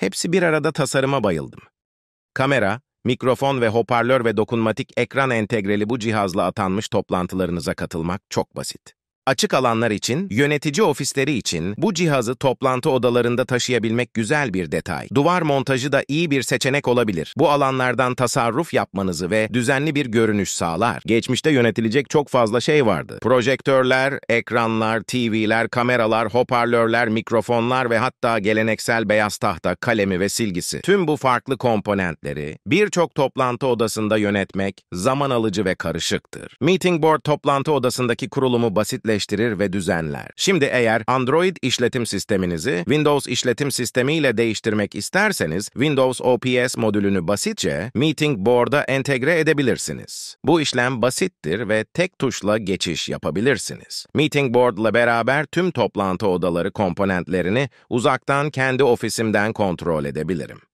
Hepsi bir arada tasarıma bayıldım. Kamera, mikrofon ve hoparlör ve dokunmatik ekran entegreli bu cihazla atanmış toplantılarınıza katılmak çok basit. Açık alanlar için, yönetici ofisleri için bu cihazı toplantı odalarında taşıyabilmek güzel bir detay. Duvar montajı da iyi bir seçenek olabilir. Bu alanlardan tasarruf yapmanızı ve düzenli bir görünüş sağlar. Geçmişte yönetilecek çok fazla şey vardı. Projektörler, ekranlar, TV'ler, kameralar, hoparlörler, mikrofonlar ve hatta geleneksel beyaz tahta, kalemi ve silgisi. Tüm bu farklı komponentleri birçok toplantı odasında yönetmek zaman alıcı ve karışıktır. Meeting board toplantı odasındaki kurulumu basitleştirir birleştirir ve düzenler. Şimdi eğer Android işletim sisteminizi Windows işletim sistemiyle değiştirmek isterseniz Windows OPS modülünü basitçe Meeting Board'a entegre edebilirsiniz. Bu işlem basittir ve tek tuşla geçiş yapabilirsiniz. Meeting Board ile beraber tüm toplantı odaları komponentlerini uzaktan kendi ofisimden kontrol edebilirim.